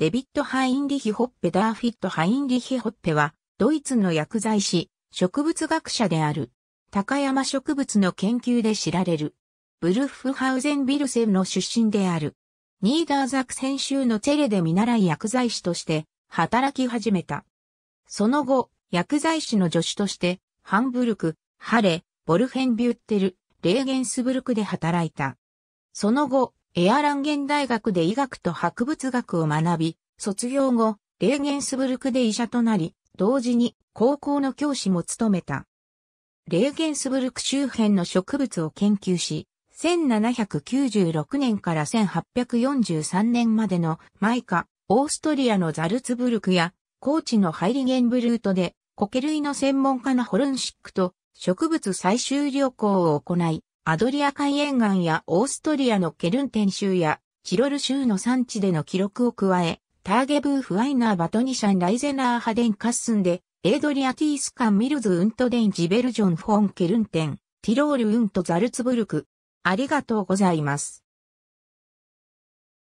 デビット・ハインリヒ・ホッペ・ダーフィット・ハインリヒ・ホッペは、ドイツの薬剤師、植物学者である。高山植物の研究で知られる。ブルッフハウゼンビルセンの出身である。ニーダーザクセン州のチェレで見習い薬剤師として働き始めた。その後、薬剤師の助手として、ハンブルク、ハレ、ボルフェンビュッテル、レーゲンスブルクで働いた。その後、エアランゲン大学で医学と博物学を学び、卒業後、レーゲンスブルクで医者となり、同時に高校の教師も務めた。レーゲンスブルク周辺の植物を研究し、1796年から1843年までのマイカ、オーストリアのザルツブルクや、高知のハイリゲンブルートで、苔類の専門家のホルンシックと植物採集旅行を行い、アドリア海沿岸やオーストリアのケルンテン州やチロル州の産地での記録を加え、ターゲブーフワイナーバトニシャンライゼナーハデンカッスンで、エードリアティースカンミルズウントデンジベルジョンフォンケルンテン、ティロールウントザルツブルク。ありがとうございます。